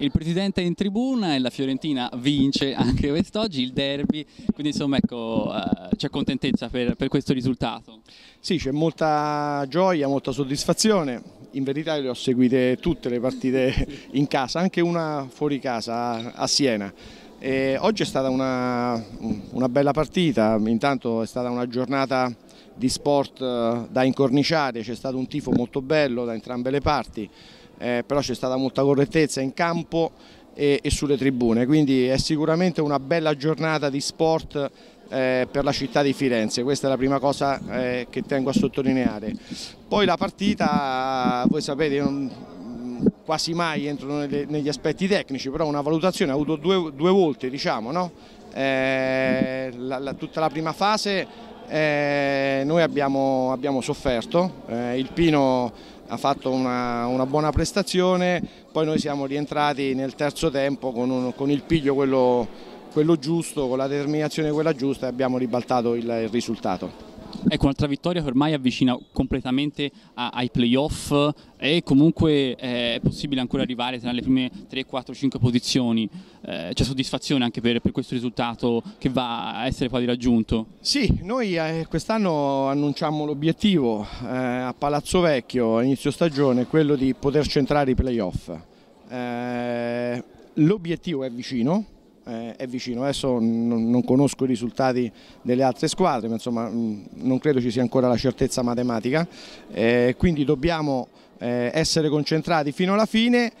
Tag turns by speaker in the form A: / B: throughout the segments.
A: il presidente è in tribuna e la Fiorentina vince anche quest'oggi il derby, quindi insomma ecco, eh, c'è contentezza per, per, questo risultato.
B: Sì, c'è molta gioia, molta soddisfazione, in verità le ho seguite tutte le partite in casa, anche una fuori casa a Siena. E oggi è stata una, una bella partita, intanto è stata una giornata di sport eh, da incorniciare, c'è stato un tifo molto bello da entrambe le parti, eh, però c'è stata molta correttezza in campo e, e, sulle tribune, quindi è sicuramente una bella giornata di sport eh, per la città di Firenze, questa è la prima cosa eh, che tengo a sottolineare. Poi la partita, voi sapete, non, quasi mai entro nelle, negli aspetti tecnici, però una valutazione ha avuto due, due volte, diciamo, no? Eh, la, la, tutta la prima fase eh, noi abbiamo, abbiamo sofferto, eh, il Pino ha fatto una, una, buona prestazione, poi noi siamo rientrati nel terzo tempo con, un, con il piglio quello, quello giusto, con la determinazione quella giusta e abbiamo ribaltato il, il risultato.
A: Ecco, un'altra vittoria che ormai avvicina completamente a, ai playoff e comunque eh, è possibile ancora arrivare tra le prime 3, 4, 5 posizioni. Eh, c'è soddisfazione anche per, per, questo risultato che va a essere poi raggiunto?
B: Sì, noi eh, quest'anno annunciamo l'obiettivo eh, a Palazzo Vecchio a inizio stagione, quello di poter centrare i playoff. Eh, l'obiettivo è vicino, eh, è vicino. Adesso non, conosco i risultati delle altre squadre, ma insomma mm, non credo ci sia ancora la certezza matematica, eh, quindi dobbiamo eh, essere concentrati fino alla fine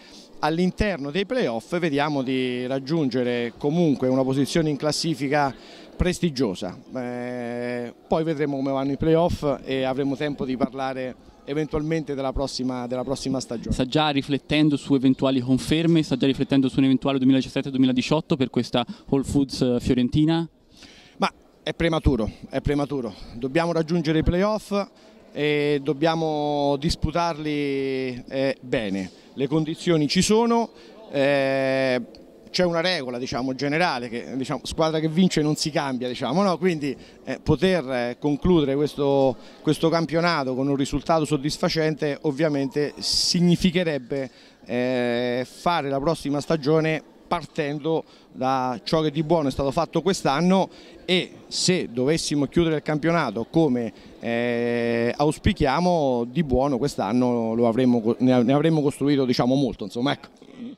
B: all'interno dei playoff vediamo di raggiungere comunque una posizione in classifica prestigiosa. Eh, poi vedremo come vanno i playoff e avremo tempo di parlare eventualmente della prossima, della prossima, stagione.
A: Sta già riflettendo su eventuali conferme, sta già riflettendo su un eventuale 2017-2018 per questa Whole Foods eh, fiorentina? Ma è prematuro, è prematuro. Dobbiamo
B: raggiungere i playoff e dobbiamo disputarli eh, bene. Le condizioni ci sono, eh, c'è una regola diciamo, generale, che diciamo, squadra che vince non si cambia, diciamo, no? quindi eh, poter eh, concludere questo, questo, campionato con un risultato soddisfacente ovviamente significherebbe eh, fare la prossima stagione partendo da ciò che di buono è stato fatto quest'anno e se dovessimo chiudere il campionato come eh, auspichiamo di buono quest'anno ne avremmo costruito diciamo, molto. Insomma, ecco.